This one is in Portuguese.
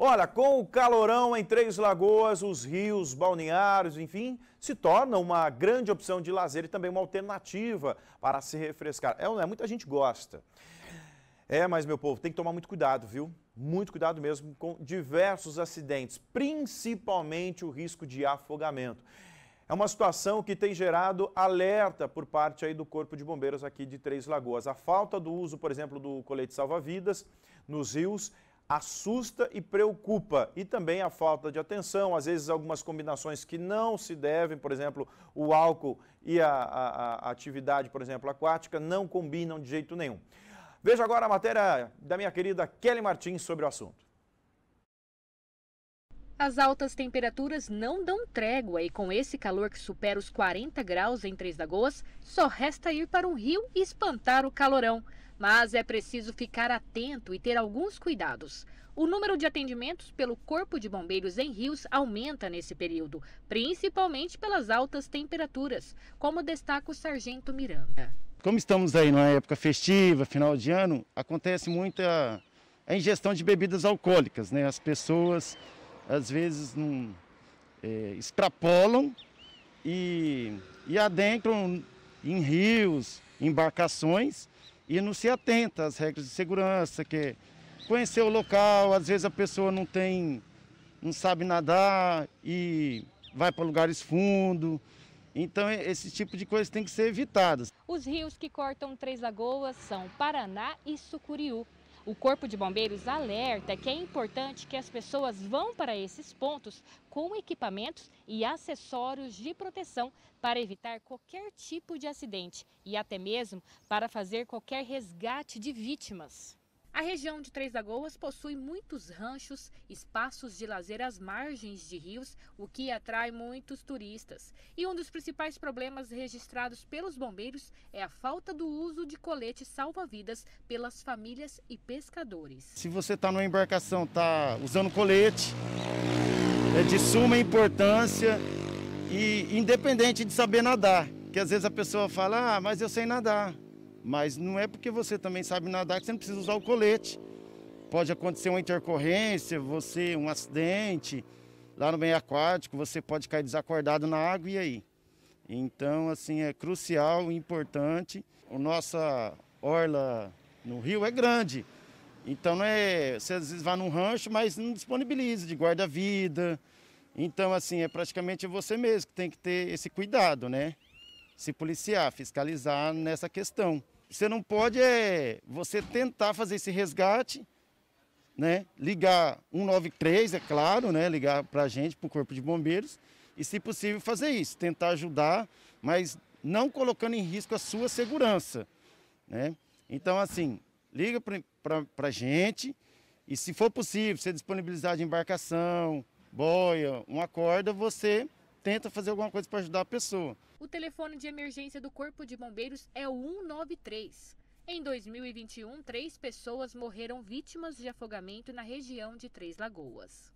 Olha, com o calorão em Três Lagoas, os rios, balneários, enfim, se torna uma grande opção de lazer e também uma alternativa para se refrescar. É, é muita gente gosta. É, mas meu povo, tem que tomar muito cuidado, viu? Muito cuidado mesmo com diversos acidentes, principalmente o risco de afogamento. É uma situação que tem gerado alerta por parte aí do Corpo de Bombeiros aqui de Três Lagoas. A falta do uso, por exemplo, do colete salva-vidas nos rios assusta e preocupa. E também a falta de atenção, às vezes algumas combinações que não se devem, por exemplo, o álcool e a, a, a atividade, por exemplo, aquática, não combinam de jeito nenhum. Veja agora a matéria da minha querida Kelly Martins sobre o assunto. As altas temperaturas não dão trégua e com esse calor que supera os 40 graus em Três Lagoas, só resta ir para um rio e espantar o calorão. Mas é preciso ficar atento e ter alguns cuidados. O número de atendimentos pelo Corpo de Bombeiros em rios aumenta nesse período, principalmente pelas altas temperaturas, como destaca o Sargento Miranda. Como estamos aí na época festiva, final de ano, acontece muita a ingestão de bebidas alcoólicas, né? As pessoas às vezes não, é, extrapolam e, e adentram em rios, embarcações e não se atenta às regras de segurança, que conhecer o local, às vezes a pessoa não tem, não sabe nadar e vai para lugares fundos. Então, esse tipo de coisa tem que ser evitadas. Os rios que cortam Três Lagoas são Paraná e Sucuriú. O Corpo de Bombeiros alerta que é importante que as pessoas vão para esses pontos com equipamentos e acessórios de proteção para evitar qualquer tipo de acidente e até mesmo para fazer qualquer resgate de vítimas. A região de Três Lagoas possui muitos ranchos, espaços de lazer às margens de rios, o que atrai muitos turistas. E um dos principais problemas registrados pelos bombeiros é a falta do uso de coletes salva-vidas pelas famílias e pescadores. Se você está numa embarcação, está usando colete, é de suma importância e independente de saber nadar. Que às vezes a pessoa fala, ah, mas eu sei nadar. Mas não é porque você também sabe nadar que você não precisa usar o colete. Pode acontecer uma intercorrência, você um acidente lá no meio aquático, você pode cair desacordado na água e aí. Então, assim, é crucial, importante. A nossa orla no rio é grande. Então, não é, você às vezes vai num rancho, mas não disponibiliza de guarda-vida. Então, assim, é praticamente você mesmo que tem que ter esse cuidado, né? se policiar, fiscalizar nessa questão. Você não pode é, você tentar fazer esse resgate, né? Ligar 193, é claro, né? Ligar para a gente, para o Corpo de Bombeiros e, se possível, fazer isso, tentar ajudar, mas não colocando em risco a sua segurança, né? Então, assim, liga para a gente e, se for possível, você disponibilizar de embarcação, boia, uma corda, você tenta fazer alguma coisa para ajudar a pessoa. O telefone de emergência do Corpo de Bombeiros é o 193. Em 2021, três pessoas morreram vítimas de afogamento na região de Três Lagoas.